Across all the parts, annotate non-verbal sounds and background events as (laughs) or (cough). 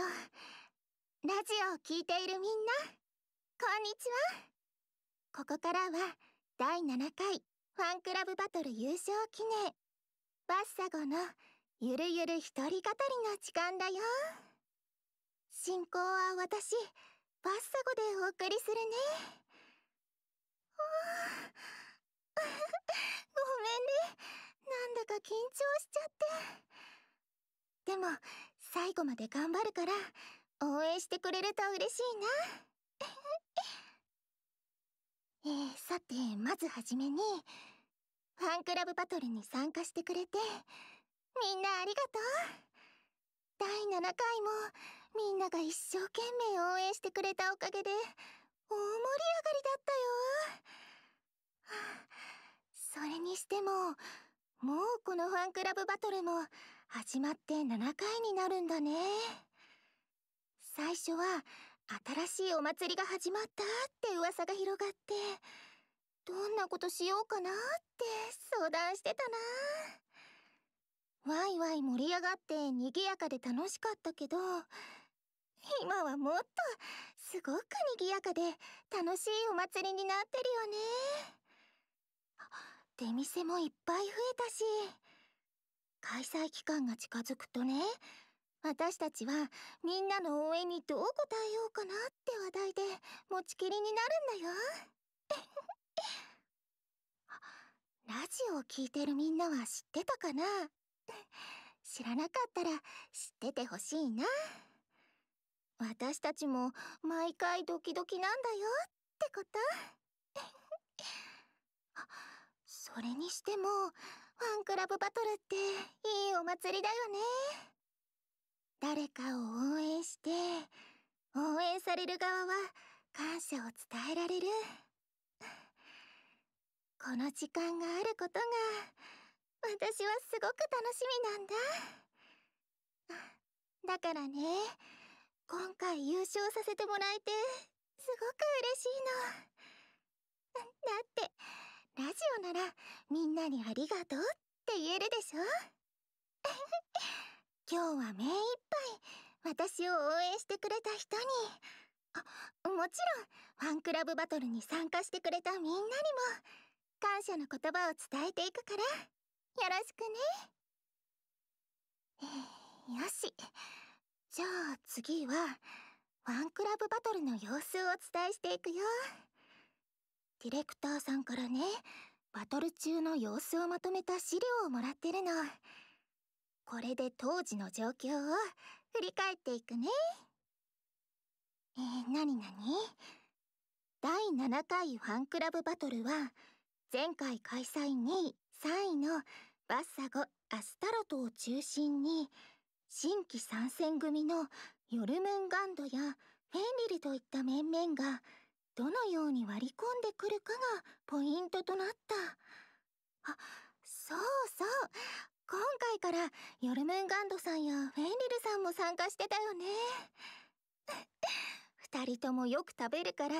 とラジオを聴いているみんなこんにちはここからは第7回ファンクラブバトル優勝記念バッサゴのゆるゆる一人語りの時間だよ進行は私バッサゴでお送りするね (laughs) ごめんねなんだか緊張しちゃって。でも最後まで頑張るから応援してくれると嬉しいな (laughs) えー、さてまずはじめにファンクラブバトルに参加してくれてみんなありがとう第7回もみんなが一生懸命応援してくれたおかげで大盛り上がりだったよそれにしてももうこのファンクラブバトルも始まって7回になるんだね最初は新しいお祭りが始まったって噂が広がってどんなことしようかなって相談してたなワイワイ盛り上がって賑やかで楽しかったけど今はもっとすごく賑やかで楽しいお祭りになってるよね出店もいっぱい増えたし開催期間が近づくとね私たちはみんなの応援にどう応えようかなって話題で持ちきりになるんだよ (laughs) ラジオを聞いてるみんなは知ってたかな知らなかったら知っててほしいな私たちも毎回ドキドキなんだよってこと (laughs) それにしてもファンクラブバトルっていいお祭りだよね誰かを応援して応援される側は感謝を伝えられるこの時間があることが私はすごく楽しみなんだだからね今回優勝させてもらえてすごく嬉しいのだってラジオならみんなにありがとうって言えるでしょ (laughs) 今日は目いっぱい私を応援してくれた人にあもちろんファンクラブバトルに参加してくれたみんなにも感謝の言葉を伝えていくからよろしくね、よしじゃあ次はファンクラブバトルの様子をお伝えしていくよ。ディレクターさんからねバトル中の様子をまとめた資料をもらってるのこれで当時の状況を振り返っていくねえー、なになに第7回ファンクラブバトルは前回開催2位3位のバッサゴアスタロトを中心に新規参戦組のヨルムンガンドやフェンリルといった面々がどのように割り込んでくるかがポイントとなった。あ、そうそう。今回からヨルムンガンドさんやフェンリルさんも参加してたよね。(laughs) 二人ともよく食べるから、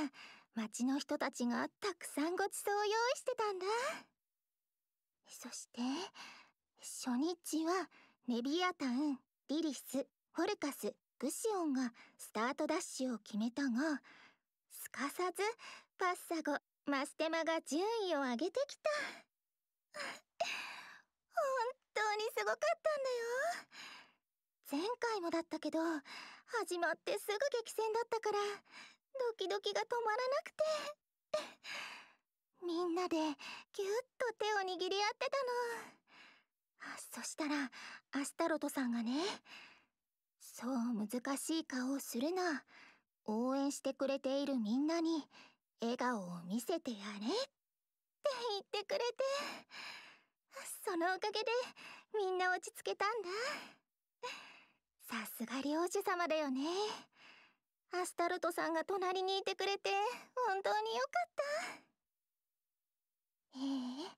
町の人たちがたくさんごちそうを用意してたんだ。そして、初日はネビアタン、リリス、フォルカス、グシオンがスタートダッシュを決めたが、すかさずパッサゴマステマが順位を上げてきた (laughs) 本当にすごかったんだよ前回もだったけど始まってすぐ激戦だったからドキドキが止まらなくて (laughs) みんなでぎゅっと手を握り合ってたのそしたらアスタロトさんがねそう難しい顔をするな応援してくれているみんなに笑顔を見せてやれって言ってくれてそのおかげでみんな落ち着けたんださすが領主様だよねアスタルトさんが隣にいてくれて本当によかったええ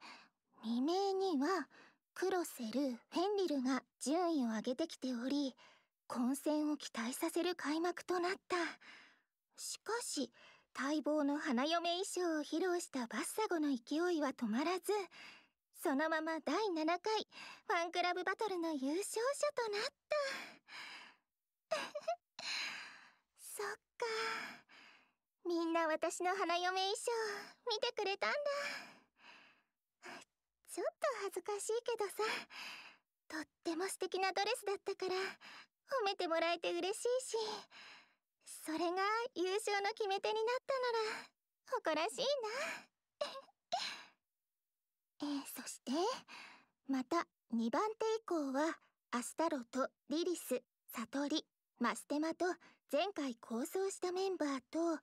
未明にはクロセルフェンリルが順位を上げてきており混戦を期待させる開幕となった。しかし待望の花嫁衣装を披露したバッサゴの勢いは止まらずそのまま第7回ファンクラブバトルの優勝者となった (laughs) そっかみんな私の花嫁衣装見てくれたんだちょっと恥ずかしいけどさとっても素敵なドレスだったから褒めてもらえて嬉しいしそれが優勝の決め手になったなら誇らしいな (laughs) えそしてまた2番手以降はアスタロとリリス悟りマステマと前回構想したメンバーと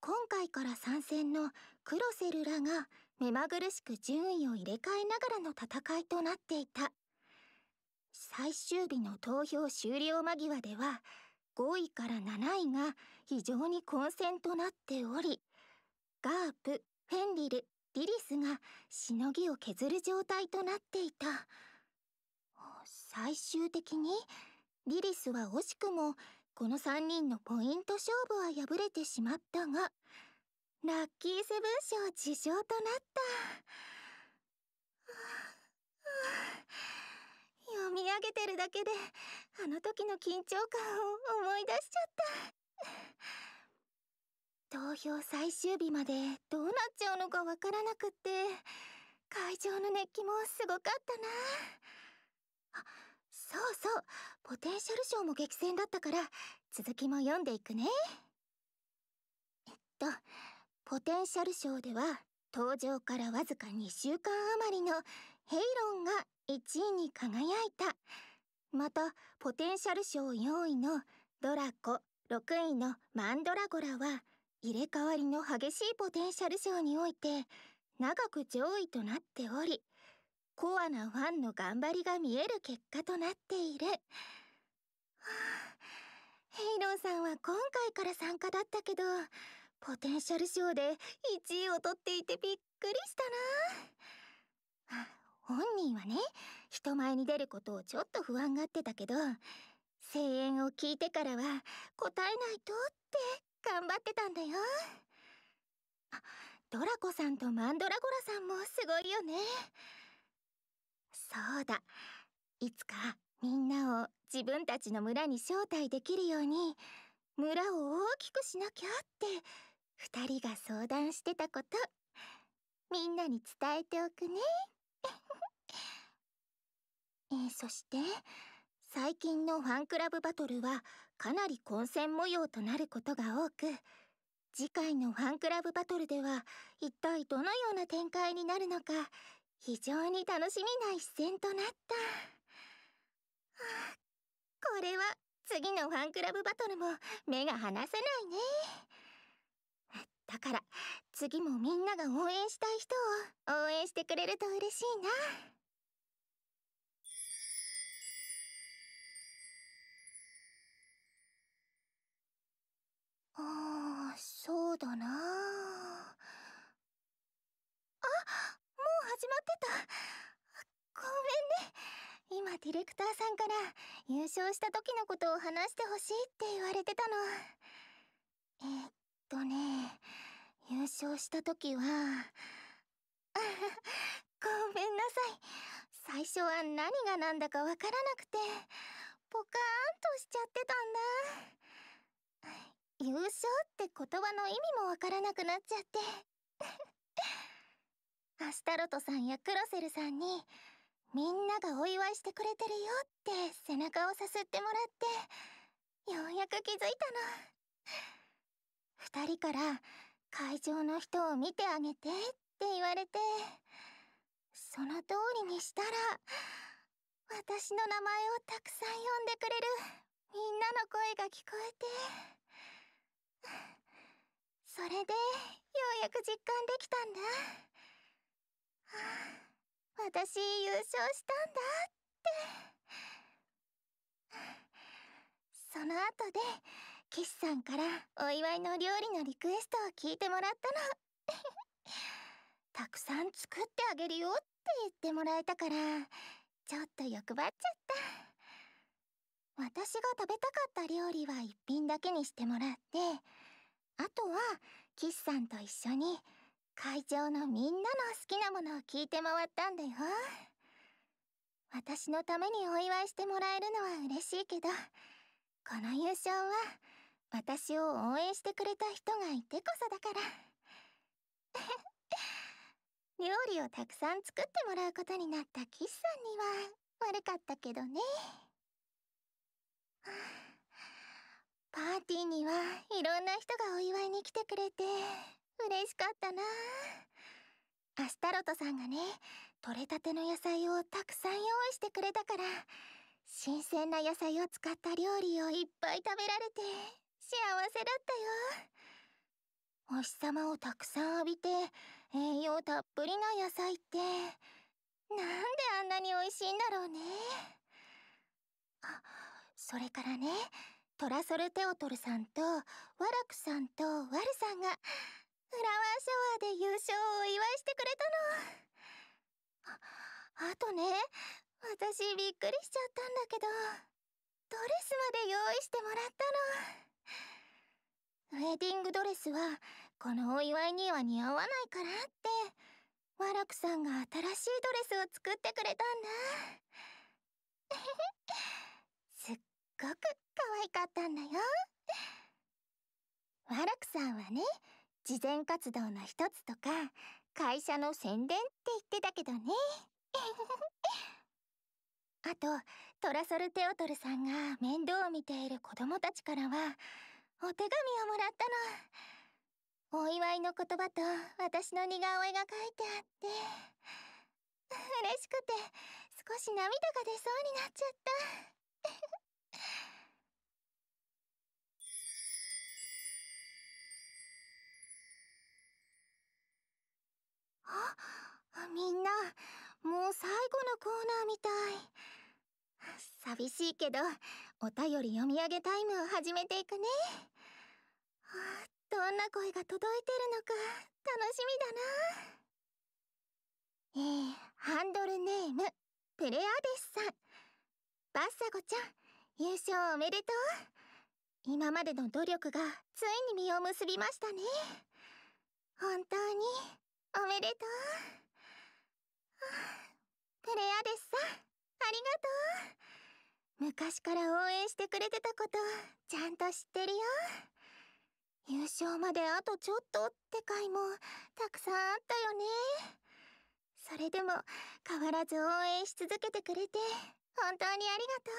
今回から参戦のクロセルらが目まぐるしく順位を入れ替えながらの戦いとなっていた最終日の投票終了間際では5位から7位が非常に混戦となっておりガープフェンリルリリスがしのぎを削る状態となっていた最終的にリリスは惜しくもこの3人のポイント勝負は敗れてしまったがラッキーセブン賞受賞となった。を見上げてるだけであの時の緊張感を思い出しちゃった投票最終日までどうなっちゃうのかわからなくって会場の熱気もすごかったなあそうそうポテンシャル賞も激戦だったから続きも読んでいくねえっとポテンシャル賞では登場からわずか2週間余りのヘイロンが1位に輝いたまたポテンシャル賞4位のドラコ6位のマンドラゴラは入れ替わりの激しいポテンシャル賞において長く上位となっておりコアなファンの頑張りが見える結果となっている。はあ、ヘイロンさんは今回から参加だったけどポテンシャル賞で1位を取っていてびっくりしたな。本人はね人前に出ることをちょっと不安がってたけど声援を聞いてからは答えないとって頑張ってたんだよドラコさんとマンドラゴラさんもすごいよねそうだいつかみんなを自分たちの村に招待できるように村を大きくしなきゃって2人が相談してたことみんなに伝えておくね。えー、そして最近のファンクラブバトルはかなり混戦模様となることが多く次回のファンクラブバトルでは一体どのような展開になるのか非常に楽しみな一戦となった、あ、これは次のファンクラブバトルも目が離せないねだから次もみんなが応援したい人を応援してくれると嬉しいな。ああそうだなあもう始まってたごめんね今ディレクターさんから優勝した時のことを話してほしいって言われてたのえー、っとね優勝した時は (laughs) ごめんなさい最初は何が何だかわからなくてポカーンとしちゃってたんだ優勝って言葉の意味もわからなくなっちゃって (laughs) アスタロトさんやクロセルさんにみんながお祝いしてくれてるよって背中をさすってもらってようやく気づいたの2人から会場の人を見てあげてって言われてその通りにしたら私の名前をたくさん呼んでくれるみんなの声が聞こえて。それでようやく実感できたんだ、はあ、私優勝したんだってその後で岸さんからお祝いの料理のリクエストを聞いてもらったの (laughs) たくさん作ってあげるよって言ってもらえたからちょっと欲張っちゃった私が食べたかった料理は一品だけにしてもらってあとは岸さんと一緒に会場のみんなの好きなものを聞いて回ったんだよ私のためにお祝いしてもらえるのは嬉しいけどこの優勝は私を応援してくれた人がいてこそだから (laughs) 料理をたくさん作ってもらうことになった岸さんには悪かったけどね。パーティーにはいろんな人がお祝いに来てくれて嬉しかったなアスタロトさんがね採れたての野菜をたくさん用意してくれたから新鮮な野菜を使った料理をいっぱい食べられて幸せだったよお日様をたくさん浴びて栄養たっぷりな野菜ってなんであんなに美味しいんだろうねあそれからねトラソルテオトルさんとワラクさんとワルさんがフラワーシャワーで優勝をお祝いしてくれたのああとね私びっくりしちゃったんだけどドレスまで用意してもらったのウェディングドレスはこのお祝いには似合わないからってワラクさんが新しいドレスを作ってくれたんだごく可愛かったんだよ。ワラクさんはね、慈善活動の一つとか、会社の宣伝って言ってたけどね。(laughs) あと、トラソル・テオトルさんが面倒を見ている子供たちからは、お手紙をもらったの。お祝いの言葉と私の似顔絵が書いてあって、嬉しくて少し涙が出そうになっちゃった。寂しいけどお便り読み上げタイムを始めていくね、はあ、どんな声が届いてるのか楽しみだなえー、ハンドルネームプレアデスさんバッサゴちゃん優勝おめでとう今までの努力がついに実を結びましたね本当におめでとう、はあ昔から応援してくれてたことちゃんと知ってるよ優勝まであとちょっとって回もたくさんあったよねそれでも変わらず応援し続けてくれて本当にありが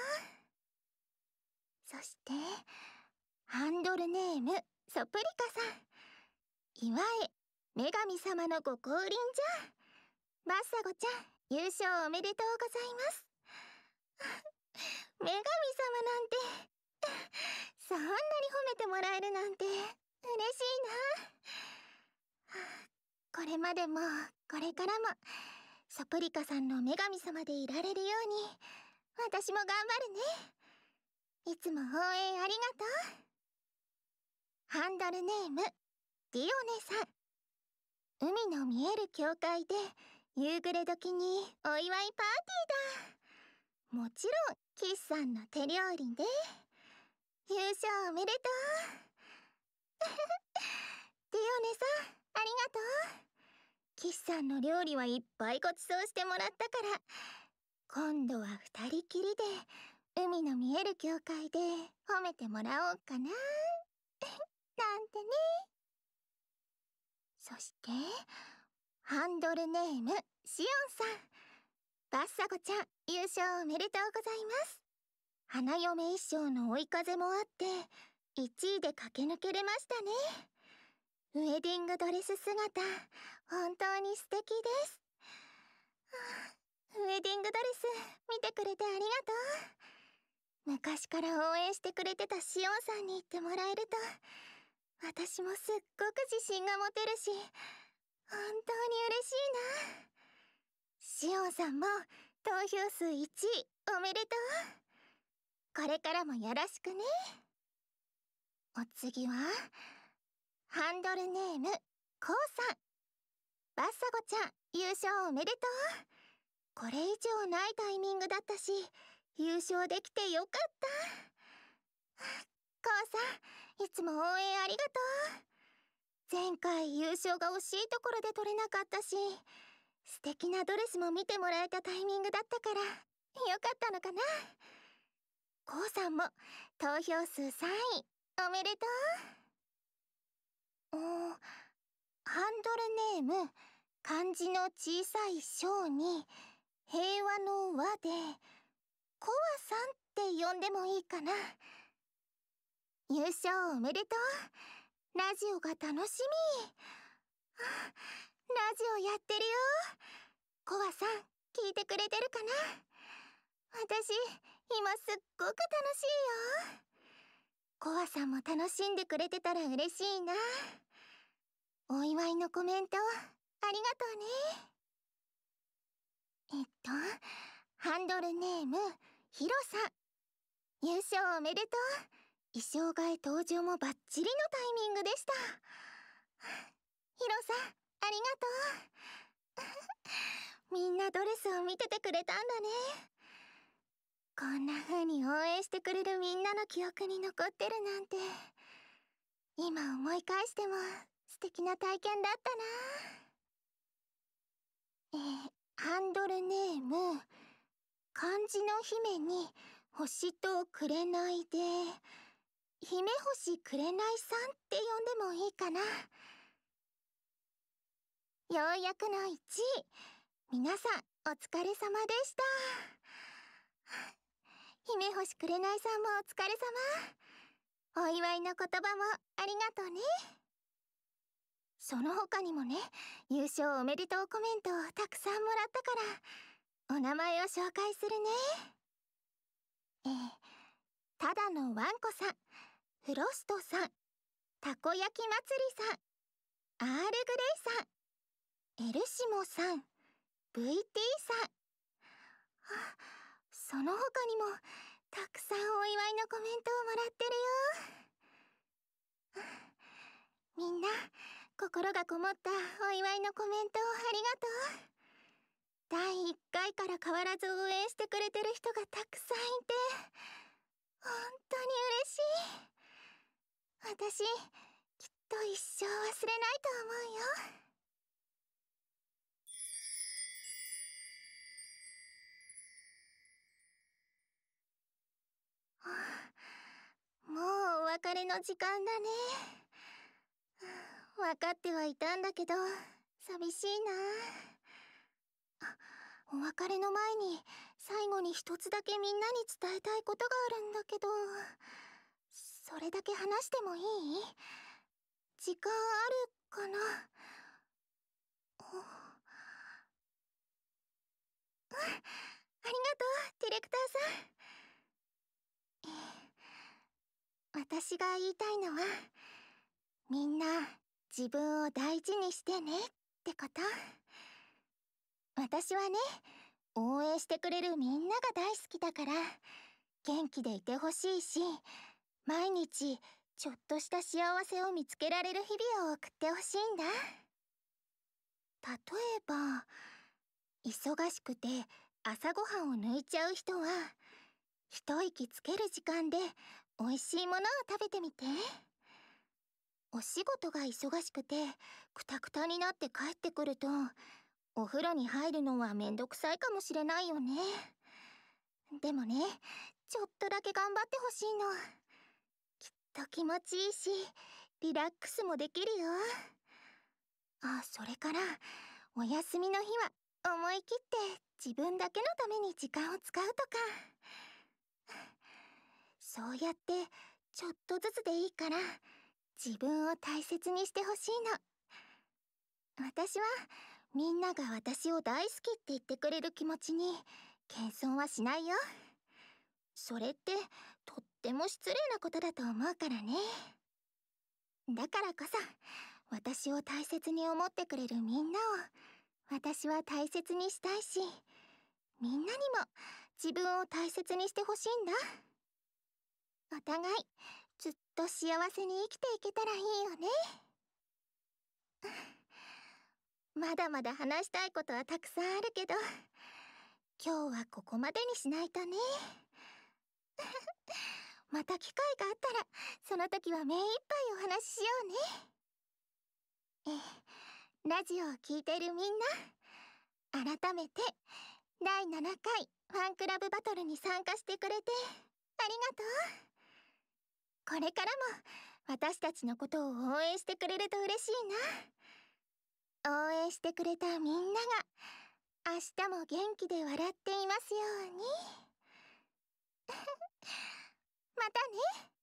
とうそしてハンドルネームソプリカさん岩へ女神様のご降臨じゃバッサゴちゃん優勝おめでとうございます女神様なんて (laughs) そんなに褒めてもらえるなんて嬉しいなこれまでもこれからもサプリカさんの女神様でいられるように私も頑張るねいつも応援ありがとうハンドルネームディオネさん海の見える教会で夕暮れ時にお祝いパーティーだもちろん岸さんの手料理で優勝おめでとう (laughs) ディオネさんありがとう岸さんの料理はいっぱいごちそうしてもらったから今度は2人きりで海の見える教会で褒めてもらおうかな (laughs) なんてねそしてハンドルネームしおんさんバッサちゃん、優勝おめでとうございます。花嫁衣装の追い風もあって、1位で駆け抜けれましたね。ウェディングドレス姿、本当に素敵です。ウェディングドレス、見てくれてありがとう。昔から応援してくれてたシオンさんに言ってもらえると、私もすっごく自信が持てるし、本当に嬉しいな。シオンさんも投票数1位おめでとうこれからもよろしくねお次はハンドルネームこうさんバッサゴちゃん優勝おめでとうこれ以上ないタイミングだったし優勝できてよかったコウさんいつも応援ありがとう前回優勝が惜しいところで取れなかったし素敵なドレスも見てもらえたタイミングだったからよかったのかなこうさんも投票数3位おめでとううんハンドルネーム漢字の小さい小に平和の和でコアさんって呼んでもいいかな優勝おめでとうラジオが楽しみラジオやってるよコアさん聞いてくれてるかな私今すっごく楽しいよコアさんも楽しんでくれてたら嬉しいなお祝いのコメントありがとうねえっとハンドルネームヒロさん優勝おめでとう衣装替え登場もバッチリのタイミングでしたヒロさんありがとう (laughs) みんなドレスを見ててくれたんだねこんな風に応援してくれるみんなの記憶に残ってるなんて今思い返しても素敵な体験だったなえー、ハンドルネーム漢字の姫に星と紅で姫星紅さんって呼んでもいいかなようやくの1位皆さんお疲れ様でした姫星紅さんもお疲れ様お祝いの言葉もありがとうねその他にもね優勝おめでとうコメントをたくさんもらったからお名前を紹介するねえー、ただのわんこさんフロストさんたこ焼き祭りさんアールグレイさんエルシモさん VT さん (sighs) その他にもたくさんお祝いのコメントをもらってるよ (sighs) みんな心がこもったお祝いのコメントをありがとう第1回から変わらず応援してくれてる人がたくさんいて本当に嬉しい私きっと一生忘れないと思うよもうお別れの時間だね。わかってはいたんだけど、寂しいなあ。お別れの前に、最後に一つだけみんなに伝えたいことがあるんだけど、それだけ話してもいい時間あるかなうん、ありがとう、ディレクターさん。私が言いたいのはみんな自分を大事にしてねってこと私はね応援してくれるみんなが大好きだから元気でいてほしいし毎日ちょっとした幸せを見つけられる日々を送ってほしいんだ例えば忙しくて朝ごはんを抜いちゃう人は一息つける時間で美味しいものを食べてみてお仕事が忙しくてくたくたになって帰ってくるとお風呂に入るのはめんどくさいかもしれないよねでもねちょっとだけ頑張ってほしいのきっと気持ちいいしリラックスもできるよあそれからお休みの日は思い切って自分だけのために時間を使うとか。そうやってちょっとずつでいいから自分を大切にしてほしいの私はみんなが私を大好きって言ってくれる気持ちに謙遜はしないよそれってとっても失礼なことだと思うからねだからこそ私を大切に思ってくれるみんなを私は大切にしたいしみんなにも自分を大切にしてほしいんだ。お互いずっと幸せに生きていけたらいいよね (laughs) まだまだ話したいことはたくさんあるけど今日はここまでにしないとね (laughs) また機会があったらその時は目いっぱいお話ししようねえラジオを聴いてるみんな改めて第7回ファンクラブバトルに参加してくれてありがとうこれからも私たちのことを応援してくれると嬉しいな応援してくれたみんなが明日も元気で笑っていますように (laughs) またね